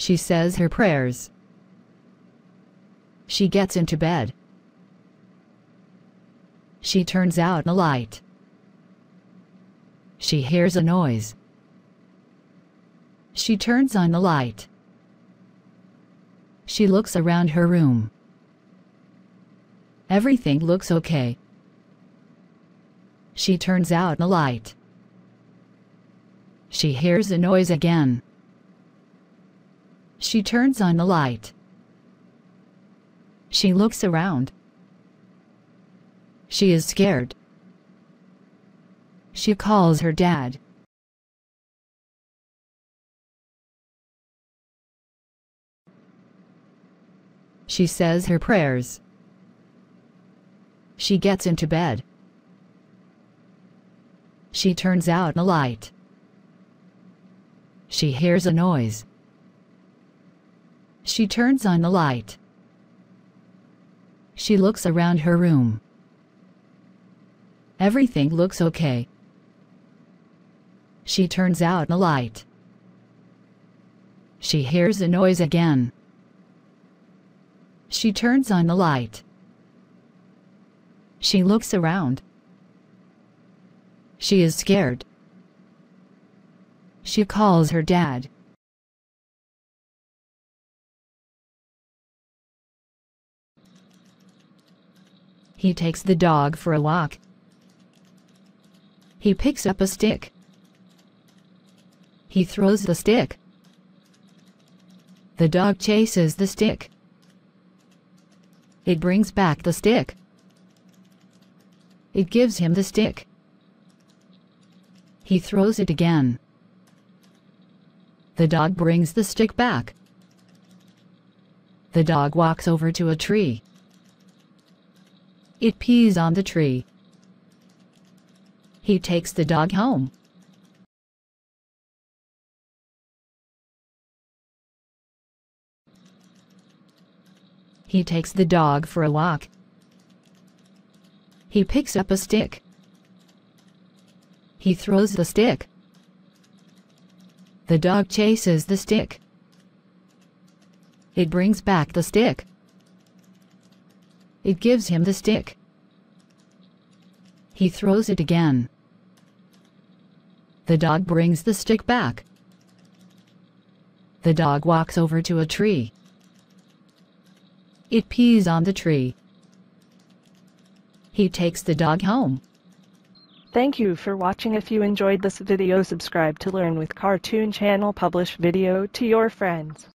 She says her prayers. She gets into bed. She turns out the light. She hears a noise. She turns on the light. She looks around her room. Everything looks okay. She turns out the light. She hears a noise again. She turns on the light. She looks around. She is scared. She calls her dad. She says her prayers. She gets into bed. She turns out the light. She hears a noise. She turns on the light. She looks around her room. Everything looks okay. She turns out the light. She hears a noise again. She turns on the light. She looks around. She is scared. She calls her dad. He takes the dog for a walk. He picks up a stick. He throws the stick. The dog chases the stick. It brings back the stick. It gives him the stick. He throws it again. The dog brings the stick back. The dog walks over to a tree. It pees on the tree. He takes the dog home. He takes the dog for a walk. He picks up a stick. He throws the stick. The dog chases the stick. It brings back the stick. It gives him the stick. He throws it again. The dog brings the stick back. The dog walks over to a tree. It pees on the tree. He takes the dog home. Thank you for watching. If you enjoyed this video, subscribe to learn with Cartoon Channel. Publish video to your friends.